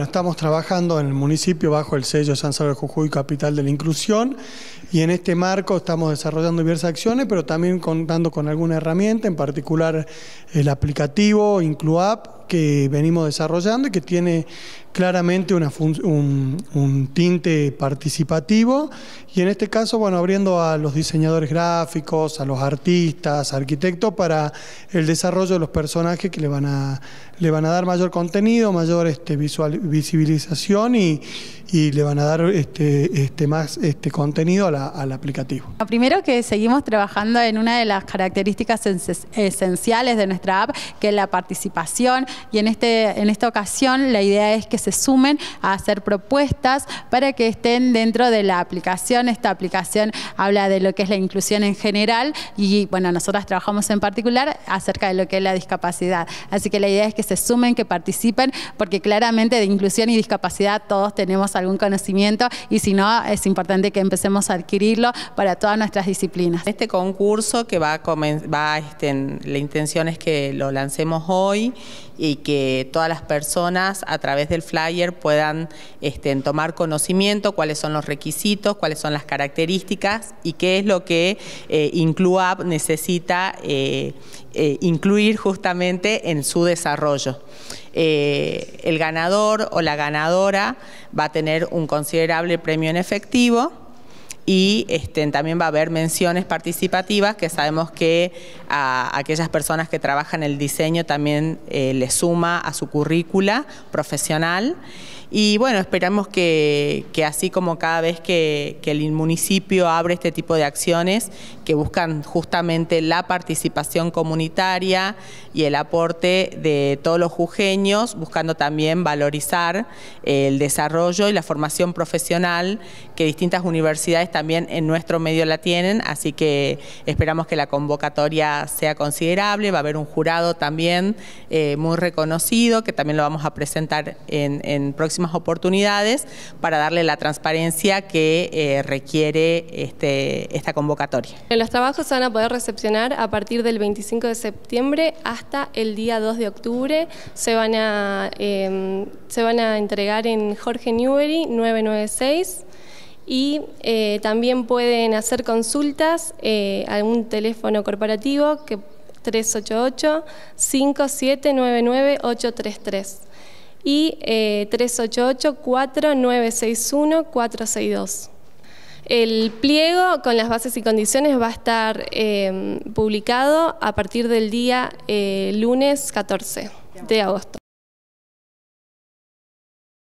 estamos trabajando en el municipio bajo el sello San Salvador Jujuy Capital de la Inclusión y en este marco estamos desarrollando diversas acciones, pero también contando con alguna herramienta, en particular el aplicativo IncluApp, que venimos desarrollando y que tiene claramente una un, tinte participativo y en este caso, bueno, abriendo a los diseñadores gráficos, a los artistas, arquitectos para el desarrollo de los personajes que le van a, le van a dar mayor contenido, mayor este, visual, visibilización y, y le van a dar este, este, más este contenido a al aplicativo. Lo primero que seguimos trabajando en una de las características esenciales de nuestra app, que es la participación, y en, este, en esta ocasión la idea es que se sumen a hacer propuestas para que estén dentro de la aplicación. Esta aplicación habla de lo que es la inclusión en general y bueno, nosotras trabajamos en particular acerca de lo que es la discapacidad. Así que la idea es que se sumen, que participen, porque claramente de inclusión y discapacidad todos tenemos algún conocimiento y si no es importante que empecemos a adquirirlo para todas nuestras disciplinas. Este concurso que va a, va este, la intención es que lo lancemos hoy y que todas las personas a través del flyer puedan este, tomar conocimiento, cuáles son los requisitos, cuáles son las características y qué es lo que eh, IncluApp necesita eh, eh, incluir justamente en su desarrollo. el ganador o la ganadora va a tener un considerable premio en efectivo y este, también va a haber menciones participativas que sabemos que a aquellas personas que trabajan en el diseño también eh, le suma a su currícula profesional. Y bueno, esperamos que, así como cada vez que, que el municipio abre este tipo de acciones, que buscan justamente la participación comunitaria y el aporte de todos los jujeños, buscando también valorizar el desarrollo y la formación profesional que distintas universidades también en nuestro medio la tienen, así que esperamos que la convocatoria sea considerable, va a haber un jurado también eh, muy reconocido, que también lo vamos a presentar en, próximas oportunidades, para darle la transparencia que eh, requiere este, esta convocatoria. Los trabajos se van a poder recepcionar a partir del 25 de septiembre hasta el día 2 de octubre. Se van a, em, se van a entregar en Jorge Newbery 996 y eh, también pueden hacer consultas eh, a un teléfono corporativo que 388 5799 833 y 388 4961 462. El pliego con las bases y condiciones va a estar eh, publicado a partir del día eh, lunes 14 de agosto.